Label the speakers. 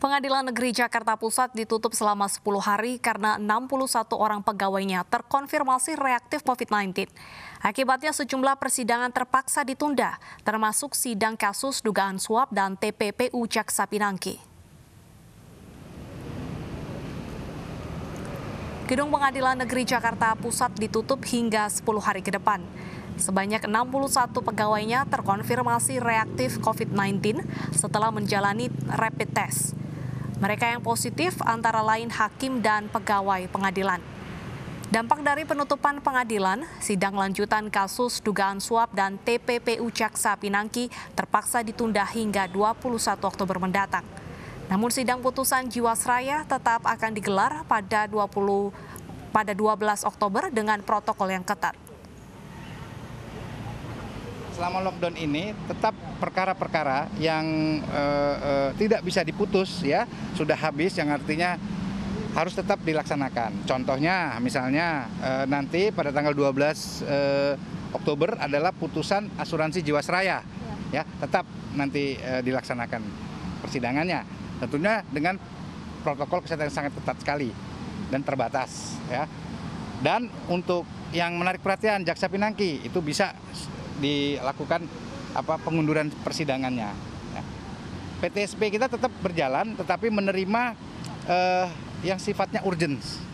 Speaker 1: Pengadilan Negeri Jakarta Pusat ditutup selama 10 hari karena 61 orang pegawainya terkonfirmasi reaktif COVID-19. Akibatnya sejumlah persidangan terpaksa ditunda, termasuk sidang kasus dugaan suap dan TPPU Jaksa Pinangki. Gedung Pengadilan Negeri Jakarta Pusat ditutup hingga 10 hari ke depan. Sebanyak 61 pegawainya terkonfirmasi reaktif COVID-19 setelah menjalani rapid test. Mereka yang positif antara lain hakim dan pegawai pengadilan. Dampak dari penutupan pengadilan, sidang lanjutan kasus dugaan suap dan TPPU Jaksa Pinangki terpaksa ditunda hingga 21 Oktober mendatang. Namun sidang putusan Jiwasraya tetap akan digelar pada 20 pada 12 Oktober dengan protokol yang ketat
Speaker 2: selama lockdown ini tetap perkara-perkara yang uh, uh, tidak bisa diputus ya sudah habis yang artinya harus tetap dilaksanakan. Contohnya misalnya e, nanti pada tanggal 12 e, Oktober adalah putusan asuransi Jiwasraya. Ya, ya tetap nanti e, dilaksanakan persidangannya. Tentunya dengan protokol kesehatan yang sangat ketat sekali dan terbatas ya. Dan untuk yang menarik perhatian Jaksa Pinangki itu bisa dilakukan apa pengunduran persidangannya. PTSP ya. kita tetap berjalan, tetapi menerima eh, yang sifatnya urgent.